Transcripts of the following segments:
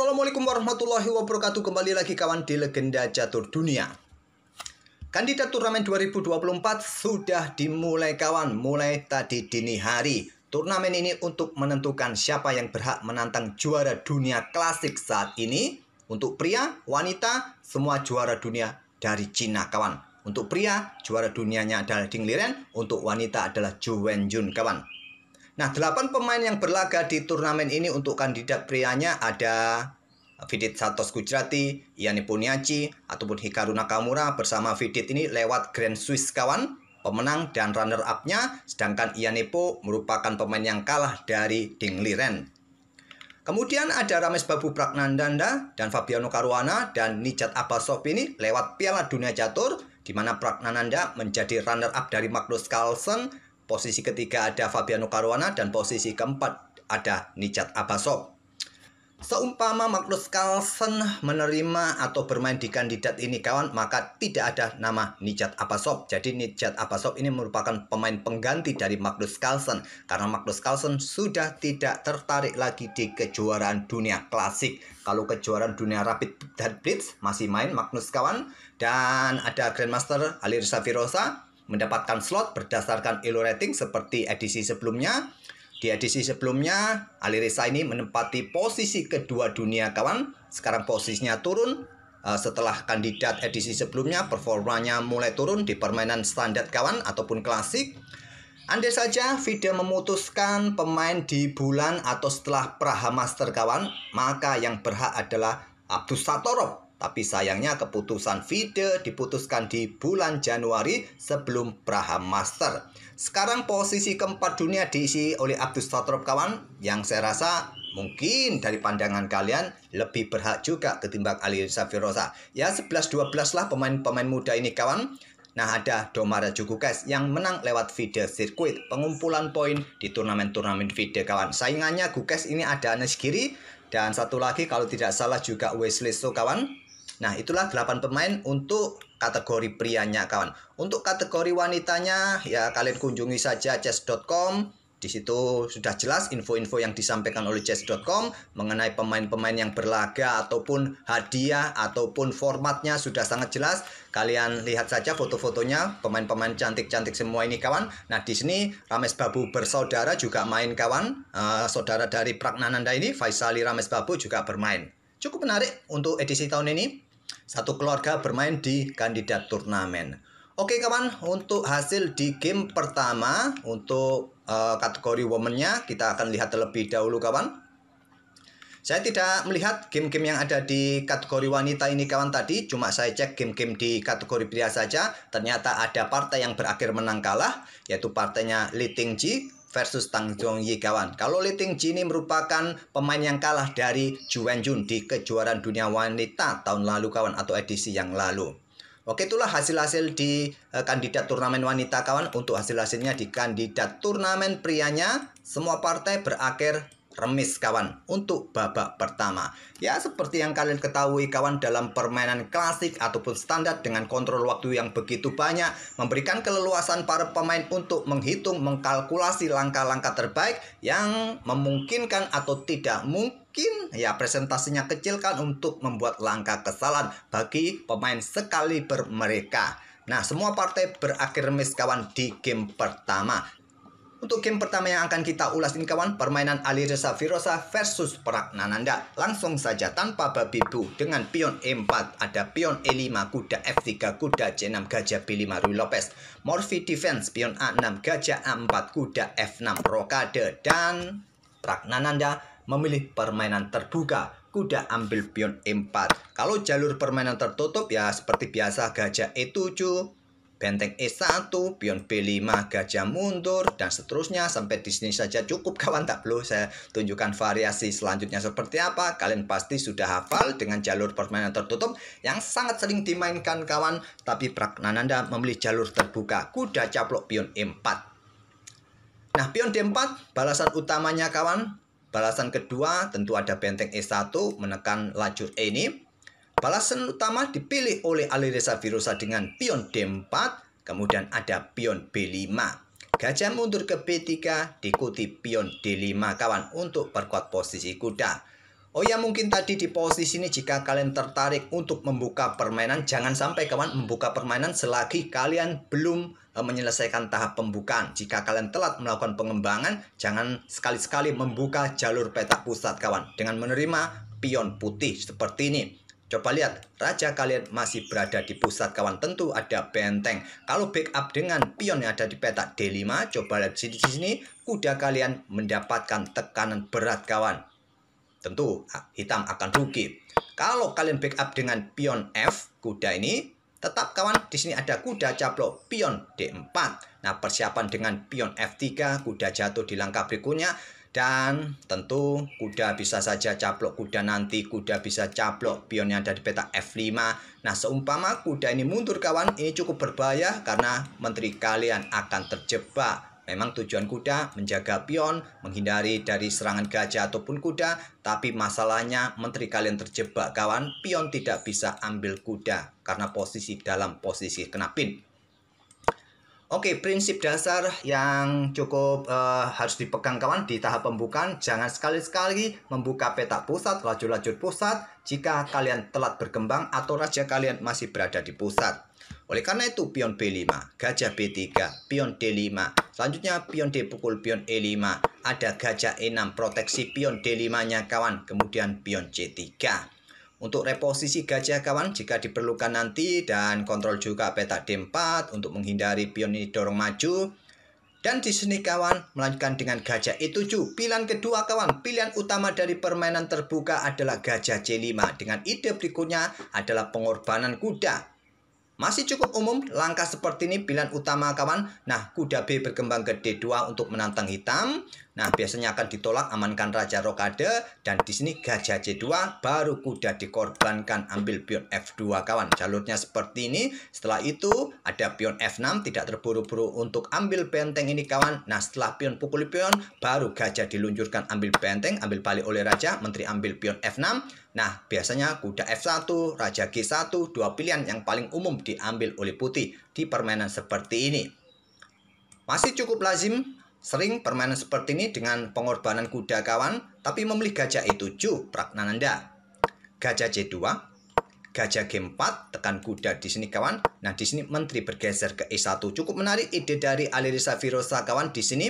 Assalamualaikum warahmatullahi wabarakatuh Kembali lagi kawan di Legenda Catur Dunia Kandidat turnamen 2024 sudah dimulai kawan Mulai tadi dini hari Turnamen ini untuk menentukan siapa yang berhak menantang juara dunia klasik saat ini Untuk pria, wanita, semua juara dunia dari Cina kawan Untuk pria, juara dunianya adalah Ding Liren Untuk wanita adalah Ju Wenjun kawan Nah, delapan pemain yang berlaga di turnamen ini untuk kandidat prianya ada Vidit Santos Gujarati, Yani Puniaci, ataupun Hikaru Nakamura bersama Vidit ini lewat Grand Swiss kawan, pemenang dan runner-up-nya, sedangkan Ianepo merupakan pemain yang kalah dari Ding Liren. Kemudian ada Rames Babu Pragnandanda dan Fabiano Caruana dan Nijat Abasov ini lewat Piala Dunia Catur di mana Pragnananda menjadi runner-up dari Magnus Carlsen posisi ketiga ada Fabiano Caruana, dan posisi keempat ada Nijat Abasov. Seumpama Magnus Carlsen menerima atau bermain di kandidat ini kawan, maka tidak ada nama Nijat Abasov. Jadi Nijat Abasov ini merupakan pemain pengganti dari Magnus Carlsen karena Magnus Carlsen sudah tidak tertarik lagi di kejuaraan dunia klasik. Kalau kejuaraan dunia rapid dan blitz masih main Magnus kawan dan ada Grandmaster Alir Safirosa mendapatkan slot berdasarkan Elo rating seperti edisi sebelumnya. Di edisi sebelumnya, Alirisa ini menempati posisi kedua dunia kawan. Sekarang posisinya turun eh, setelah kandidat edisi sebelumnya performanya mulai turun di permainan standar kawan ataupun klasik. Andai saja Fida memutuskan pemain di bulan atau setelah Praha Master kawan, maka yang berhak adalah Abdus Satorov tapi sayangnya keputusan FIDE diputuskan di bulan Januari sebelum Praha Master. Sekarang posisi keempat dunia diisi oleh Abdus Fatrop kawan yang saya rasa mungkin dari pandangan kalian lebih berhak juga ketimbang Ali Safirosa. Ya 11-12 lah pemain-pemain muda ini kawan. Nah ada Domara Jugukes yang menang lewat feeder sirkuit pengumpulan poin di turnamen-turnamen feeder kawan. Saingannya Gukes ini ada Anes Giri dan satu lagi kalau tidak salah juga Wesley So kawan. Nah, itulah 8 pemain untuk kategori prianya kawan. Untuk kategori wanitanya ya kalian kunjungi saja chess.com. Di situ sudah jelas info-info yang disampaikan oleh chess.com mengenai pemain-pemain yang berlaga ataupun hadiah ataupun formatnya sudah sangat jelas. Kalian lihat saja foto-fotonya pemain-pemain cantik-cantik semua ini kawan. Nah di sini Rames Babu bersaudara juga main kawan. Uh, saudara dari Pragnananda ini Faisali Rames Babu juga bermain. Cukup menarik untuk edisi tahun ini satu keluarga bermain di kandidat turnamen. Oke kawan, untuk hasil di game pertama untuk uh, kategori womennya kita akan lihat terlebih dahulu kawan. Saya tidak melihat game-game yang ada di kategori wanita ini kawan tadi, cuma saya cek game-game di kategori pria saja. Ternyata ada partai yang berakhir menang kalah, yaitu partainya Li Tingji versus Tang Zhongyi kawan. Kalau Li Tingji ini merupakan pemain yang kalah dari Juan Jun di kejuaraan dunia wanita tahun lalu kawan atau edisi yang lalu. Oke itulah hasil-hasil di uh, kandidat turnamen wanita kawan untuk hasil-hasilnya di kandidat turnamen prianya semua partai berakhir remis kawan untuk babak pertama. Ya seperti yang kalian ketahui kawan dalam permainan klasik ataupun standar dengan kontrol waktu yang begitu banyak memberikan keleluasan para pemain untuk menghitung mengkalkulasi langkah-langkah terbaik yang memungkinkan atau tidak mungkin ya presentasinya kecil kan untuk membuat langkah kesalahan bagi pemain sekali bermereka. Nah, semua partai berakhir remis kawan di game pertama untuk game pertama yang akan kita ulas ini kawan, permainan Alireza Firosa versus Perak Nananda. Langsung saja tanpa babi bu dengan pion E4, ada pion E5, kuda F3, kuda C6, gajah B5, Rui Lopez. Morphe Defense, pion A6, gajah A4, kuda F6, rokade, dan Perak Nananda memilih permainan terbuka kuda ambil pion E4. Kalau jalur permainan tertutup ya seperti biasa gajah E7, benteng E1, pion B5, gajah mundur, dan seterusnya. Sampai di sini saja cukup kawan, tak perlu saya tunjukkan variasi selanjutnya seperti apa. Kalian pasti sudah hafal dengan jalur permainan tertutup yang sangat sering dimainkan kawan, tapi peraknan memilih jalur terbuka, kuda caplok pion E4. Nah, pion D4, e balasan utamanya kawan. Balasan kedua tentu ada benteng E1 menekan lajur E ini. Balasan utama dipilih oleh Alireza Virosa dengan pion D4, kemudian ada pion B5. Gajah mundur ke B3, diikuti pion D5 kawan untuk perkuat posisi kuda. Oh ya mungkin tadi di posisi ini jika kalian tertarik untuk membuka permainan jangan sampai kawan membuka permainan selagi kalian belum eh, menyelesaikan tahap pembukaan. Jika kalian telat melakukan pengembangan jangan sekali-sekali membuka jalur petak pusat kawan dengan menerima pion putih seperti ini. Coba lihat, raja kalian masih berada di pusat kawan tentu ada benteng. Kalau backup dengan pion yang ada di petak D5, coba lihat di sini, sini kuda kalian mendapatkan tekanan berat kawan. Tentu hitam akan rugi. Kalau kalian backup dengan pion F, kuda ini, tetap kawan di sini ada kuda caplok pion D4. Nah, persiapan dengan pion F3, kuda jatuh di langkah berikutnya dan tentu kuda bisa saja caplok kuda nanti, kuda bisa caplok pion yang ada di peta F5. Nah, seumpama kuda ini mundur kawan, ini cukup berbahaya karena menteri kalian akan terjebak. Memang tujuan kuda menjaga pion, menghindari dari serangan gajah ataupun kuda, tapi masalahnya menteri kalian terjebak kawan, pion tidak bisa ambil kuda karena posisi dalam posisi kena Oke, prinsip dasar yang cukup uh, harus dipegang kawan di tahap pembukaan, jangan sekali-sekali membuka peta pusat, lajur-lajur pusat, jika kalian telat berkembang atau raja kalian masih berada di pusat. Oleh karena itu, pion B5, gajah B3, pion D5, selanjutnya pion D pukul pion E5, ada gajah E6, proteksi pion D5-nya kawan, kemudian pion C3 untuk reposisi gajah kawan jika diperlukan nanti dan kontrol juga peta D4 untuk menghindari pion ini dorong maju. Dan di sini kawan melanjutkan dengan gajah E7. Pilihan kedua kawan, pilihan utama dari permainan terbuka adalah gajah C5. Dengan ide berikutnya adalah pengorbanan kuda. Masih cukup umum langkah seperti ini pilihan utama kawan. Nah, kuda B berkembang ke D2 untuk menantang hitam. Nah, biasanya akan ditolak amankan raja rokade dan di sini gajah C2 baru kuda dikorbankan ambil pion F2 kawan. Jalurnya seperti ini. Setelah itu ada pion F6 tidak terburu-buru untuk ambil benteng ini kawan. Nah, setelah pion pukul pion baru gajah diluncurkan ambil benteng, ambil balik oleh raja, menteri ambil pion F6 Nah, biasanya kuda F1, raja G1, dua pilihan yang paling umum diambil oleh putih di permainan seperti ini. Masih cukup lazim sering permainan seperti ini dengan pengorbanan kuda kawan, tapi memilih gajah E7 Pragnananda. Gajah C2, gajah G4, tekan kuda di sini kawan. Nah, di sini menteri bergeser ke E1. Cukup menarik ide dari Alirisa Virosa kawan di sini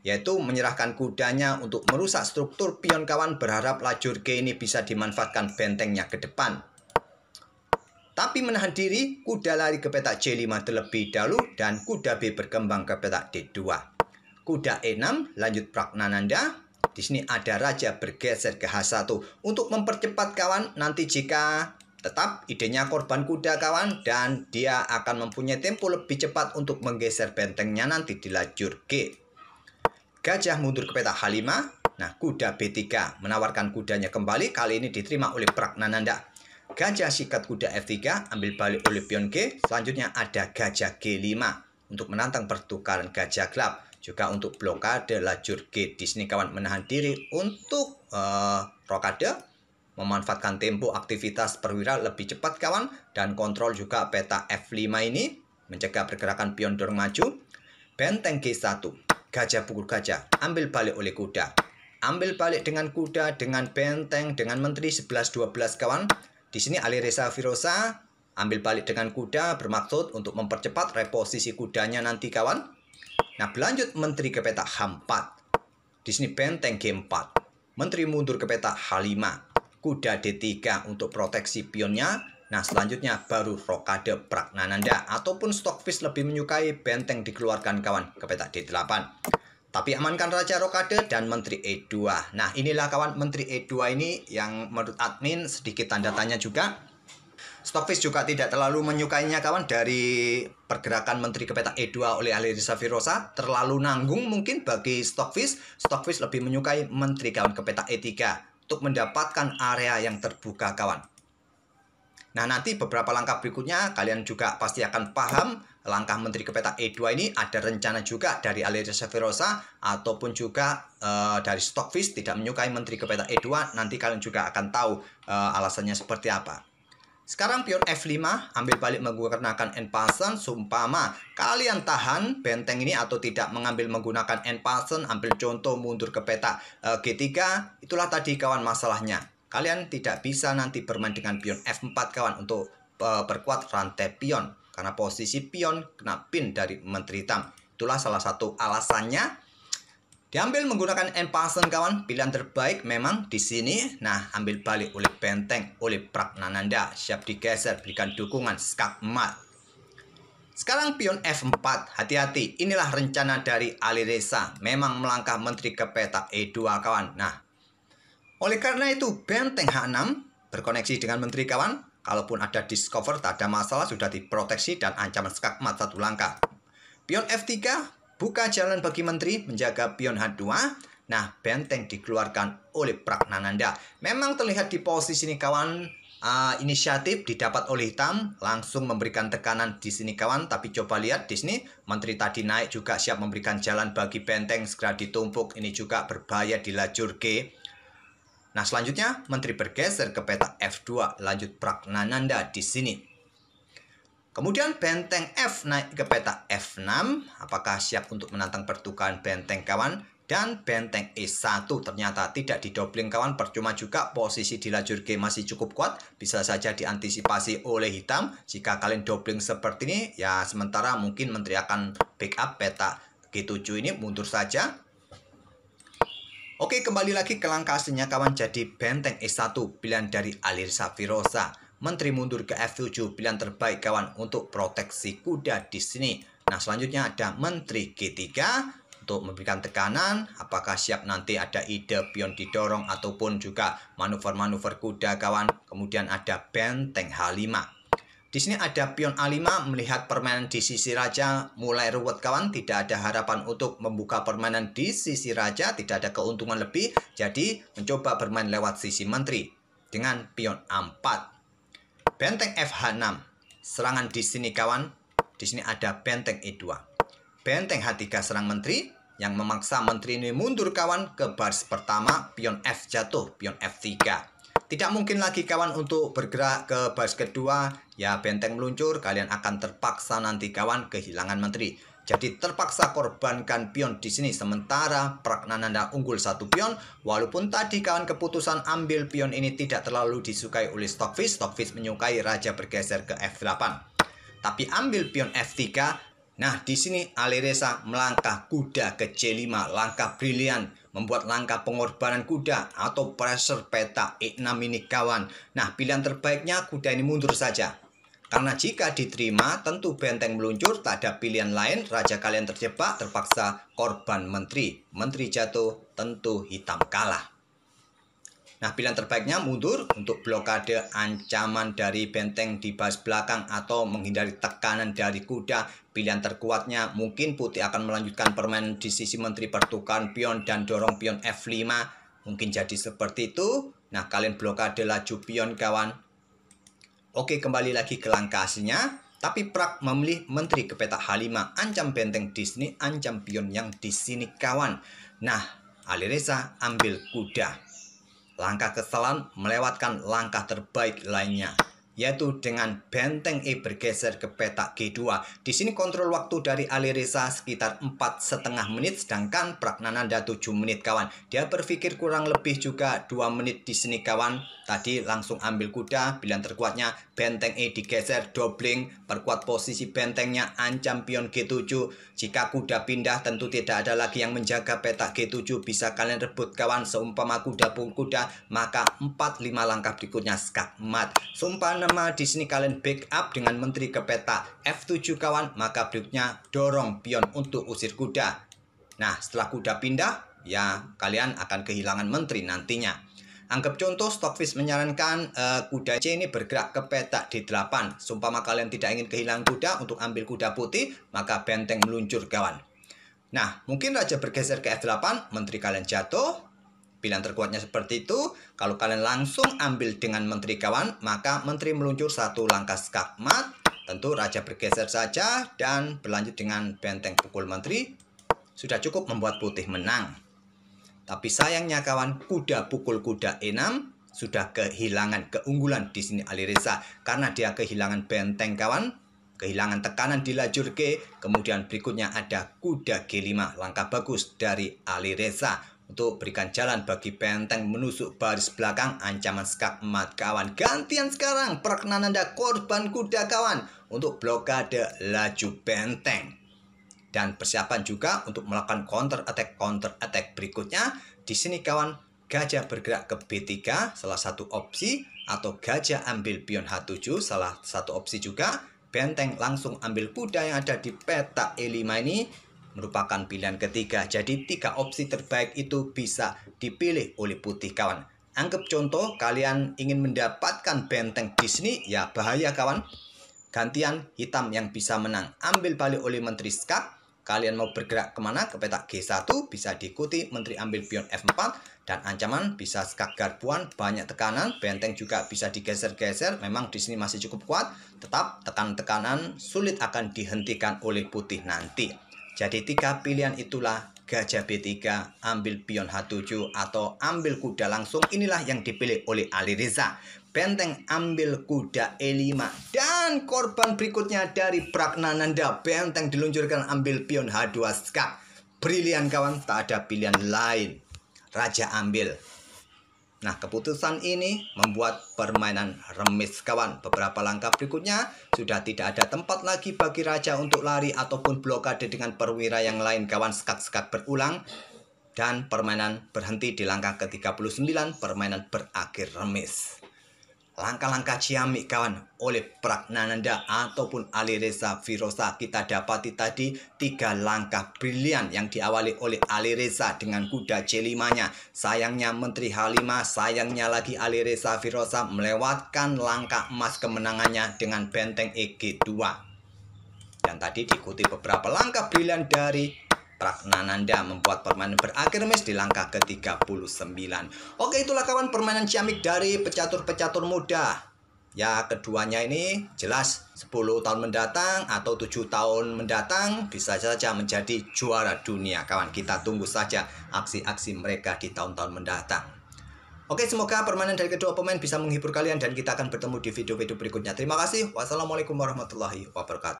yaitu menyerahkan kudanya untuk merusak struktur pion kawan berharap lajur G ini bisa dimanfaatkan bentengnya ke depan. Tapi menahan diri, kuda lari ke petak C5 terlebih dahulu dan kuda B berkembang ke petak D2. Kuda E6 lanjut Pragnananda. Di sini ada raja bergeser ke H1 untuk mempercepat kawan nanti jika tetap idenya korban kuda kawan dan dia akan mempunyai tempo lebih cepat untuk menggeser bentengnya nanti di lajur G. Gajah mundur ke peta H5. Nah, kuda B3 menawarkan kudanya kembali. Kali ini diterima oleh Pragnananda. Gajah sikat kuda F3, ambil balik oleh pion G. Selanjutnya ada gajah G5 untuk menantang pertukaran gajah gelap. Juga untuk blokade lajur G. Di sini kawan menahan diri untuk uh, rokade memanfaatkan tempo aktivitas perwira lebih cepat kawan dan kontrol juga peta F5 ini mencegah pergerakan pion dorong maju benteng G1 Gajah pukul gajah, ambil balik oleh kuda. Ambil balik dengan kuda, dengan benteng, dengan menteri 11-12 kawan. Di sini Ali Reza Firosa ambil balik dengan kuda bermaksud untuk mempercepat reposisi kudanya nanti kawan. Nah berlanjut menteri ke peta H4. Di sini benteng G4. Menteri mundur ke peta H5. Kuda D3 untuk proteksi pionnya. Nah selanjutnya baru rokade Pragnananda ataupun Stockfish lebih menyukai benteng dikeluarkan kawan ke peta D8. Tapi amankan Raja Rokade dan Menteri E2. Nah, inilah kawan Menteri E2 ini yang menurut admin sedikit tanda tanya juga. Stockfish juga tidak terlalu menyukainya kawan dari pergerakan Menteri Kepetak E2 oleh Risa Virosa. Terlalu nanggung mungkin bagi Stockfish. Stockfish lebih menyukai Menteri kawan Kepetak E3 untuk mendapatkan area yang terbuka kawan. Nah, nanti beberapa langkah berikutnya kalian juga pasti akan paham langkah menteri kepeta E2 ini ada rencana juga dari Aliria Severosa ataupun juga uh, dari Stockfish tidak menyukai menteri kepeta E2 nanti kalian juga akan tahu uh, alasannya seperti apa. Sekarang pion F5 ambil balik menggunakan n sumpah sumpama kalian tahan benteng ini atau tidak mengambil menggunakan n ambil contoh mundur ke peta eh, G3 itulah tadi kawan masalahnya. Kalian tidak bisa nanti bermain dengan pion F4 kawan untuk uh, perkuat rantai pion karena posisi pion kena pin dari menteri hitam. Itulah salah satu alasannya Diambil menggunakan empasen kawan, pilihan terbaik memang di sini. Nah, ambil balik oleh benteng, oleh Pragnananda. Siap digeser, berikan dukungan, skak Sekarang pion F4, hati-hati. Inilah rencana dari Ali Reza. Memang melangkah menteri ke peta E2 kawan. Nah, oleh karena itu, benteng H6 berkoneksi dengan menteri kawan, kalaupun ada discover tak ada masalah sudah diproteksi dan ancaman skakmat satu langkah. Pion F3 buka jalan bagi menteri menjaga pion H2. Nah, benteng dikeluarkan oleh Pragnananda. Memang terlihat di posisi ini kawan uh, inisiatif didapat oleh hitam langsung memberikan tekanan di sini kawan tapi coba lihat di sini menteri tadi naik juga siap memberikan jalan bagi benteng segera ditumpuk ini juga berbahaya di lajur G Nah, selanjutnya menteri bergeser ke peta F2, lanjut Pragnananda di sini. Kemudian benteng F naik ke peta F6, apakah siap untuk menantang pertukaran benteng kawan? Dan benteng E1 ternyata tidak didobling kawan, percuma juga posisi di lajur G masih cukup kuat, bisa saja diantisipasi oleh hitam. Jika kalian dobling seperti ini, ya sementara mungkin menteri akan backup peta G7 ini mundur saja Oke, kembali lagi ke langkah aslinya kawan jadi benteng e 1 pilihan dari Alir Safirosa. Menteri mundur ke F7 pilihan terbaik kawan untuk proteksi kuda di sini. Nah, selanjutnya ada menteri G3 untuk memberikan tekanan apakah siap nanti ada ide pion didorong ataupun juga manuver-manuver kuda kawan. Kemudian ada benteng H5 di sini ada pion A5 melihat permainan di sisi raja mulai ruwet kawan, tidak ada harapan untuk membuka permainan di sisi raja, tidak ada keuntungan lebih, jadi mencoba bermain lewat sisi menteri dengan pion A4. Benteng FH6, serangan di sini kawan, di sini ada benteng E2. Benteng H3 serang menteri, yang memaksa menteri ini mundur kawan ke baris pertama, pion F jatuh, pion F3. Tidak mungkin lagi kawan untuk bergerak ke baris kedua, ya benteng meluncur, kalian akan terpaksa nanti kawan kehilangan menteri. Jadi terpaksa korbankan pion di sini sementara Pragnananda unggul satu pion walaupun tadi kawan keputusan ambil pion ini tidak terlalu disukai oleh Stockfish. Stockfish menyukai raja bergeser ke F8. Tapi ambil pion F3. Nah, di sini Alireza melangkah kuda ke C5, langkah brilian membuat langkah pengorbanan kuda atau pressure peta E6 ini kawan. Nah, pilihan terbaiknya kuda ini mundur saja. Karena jika diterima, tentu benteng meluncur, tak ada pilihan lain, raja kalian terjebak, terpaksa korban menteri. Menteri jatuh, tentu hitam kalah. Nah, pilihan terbaiknya mundur untuk blokade ancaman dari benteng di baris belakang atau menghindari tekanan dari kuda. Pilihan terkuatnya mungkin putih akan melanjutkan permainan di sisi menteri pertukaran pion dan dorong pion F5. Mungkin jadi seperti itu. Nah, kalian blokade laju pion, kawan. Oke, kembali lagi ke langkahnya. Tapi Prak memilih menteri ke petak H5, ancam benteng di sini, ancam pion yang di sini, kawan. Nah, Alireza ambil kuda. Langkah kesalahan melewatkan langkah terbaik lainnya yaitu dengan benteng E bergeser ke petak G2. Di sini kontrol waktu dari Alireza sekitar empat setengah menit, sedangkan ada tujuh menit kawan. Dia berpikir kurang lebih juga dua menit di sini kawan. Tadi langsung ambil kuda, pilihan terkuatnya benteng E digeser, dobling, perkuat posisi bentengnya, ancam pion G7. Jika kuda pindah tentu tidak ada lagi yang menjaga petak G7, bisa kalian rebut kawan. Seumpama kuda pun kuda, maka 4-5 langkah berikutnya skakmat. sumpah nama di sini kalian backup dengan menteri ke peta F7 kawan, maka berikutnya dorong pion untuk usir kuda. Nah, setelah kuda pindah, ya kalian akan kehilangan menteri nantinya. Anggap contoh Stockfish menyarankan uh, kuda C ini bergerak ke peta D8. Sumpama kalian tidak ingin kehilangan kuda untuk ambil kuda putih, maka benteng meluncur kawan. Nah, mungkin raja bergeser ke F8, menteri kalian jatuh, Pilihan terkuatnya seperti itu, kalau kalian langsung ambil dengan menteri kawan, maka menteri meluncur satu langkah skakmat, tentu raja bergeser saja dan berlanjut dengan benteng pukul menteri, sudah cukup membuat putih menang. Tapi sayangnya kawan, kuda pukul kuda E6 sudah kehilangan keunggulan di sini Alireza karena dia kehilangan benteng kawan, kehilangan tekanan di lajur G, kemudian berikutnya ada kuda G5, langkah bagus dari Alireza untuk berikan jalan bagi benteng menusuk baris belakang ancaman skakmat kawan. Gantian sekarang perkenan Anda korban kuda kawan untuk blokade laju benteng. Dan persiapan juga untuk melakukan counter attack counter attack berikutnya. Di sini kawan gajah bergerak ke B3 salah satu opsi atau gajah ambil pion H7 salah satu opsi juga. Benteng langsung ambil kuda yang ada di peta E5 ini merupakan pilihan ketiga. Jadi tiga opsi terbaik itu bisa dipilih oleh putih kawan. Anggap contoh kalian ingin mendapatkan benteng Disney, ya bahaya kawan. Gantian hitam yang bisa menang. Ambil balik oleh Menteri Skak. Kalian mau bergerak kemana? Ke petak G1 bisa diikuti. Menteri ambil pion F4 dan ancaman bisa skak garpuan Banyak tekanan. Benteng juga bisa digeser-geser. Memang di sini masih cukup kuat. Tetap tekan tekanan sulit akan dihentikan oleh putih nanti. Jadi tiga pilihan itulah gajah B3, ambil pion H7 atau ambil kuda langsung inilah yang dipilih oleh Ali Reza. Benteng ambil kuda E5 dan korban berikutnya dari Pragnananda benteng diluncurkan ambil pion H2 skak. Brilian kawan, tak ada pilihan lain. Raja ambil Nah, keputusan ini membuat permainan remis kawan. Beberapa langkah berikutnya, sudah tidak ada tempat lagi bagi raja untuk lari ataupun blokade dengan perwira yang lain kawan sekat-sekat berulang. Dan permainan berhenti di langkah ke-39, permainan berakhir remis. Langkah-langkah ciamik kawan oleh Pragnananda ataupun Ali Reza kita dapati tadi tiga langkah brilian yang diawali oleh Ali Reza dengan kuda C5-nya. Sayangnya Menteri Halimah, sayangnya lagi Ali Reza melewatkan langkah emas kemenangannya dengan benteng EG2. Dan tadi diikuti beberapa langkah brilian dari Pragnananda membuat permainan berakhir mes di langkah ke-39. Oke, itulah kawan permainan ciamik dari pecatur-pecatur muda. Ya, keduanya ini jelas 10 tahun mendatang atau 7 tahun mendatang bisa saja menjadi juara dunia. Kawan, kita tunggu saja aksi-aksi mereka di tahun-tahun mendatang. Oke, semoga permainan dari kedua pemain bisa menghibur kalian dan kita akan bertemu di video-video berikutnya. Terima kasih. Wassalamualaikum warahmatullahi wabarakatuh.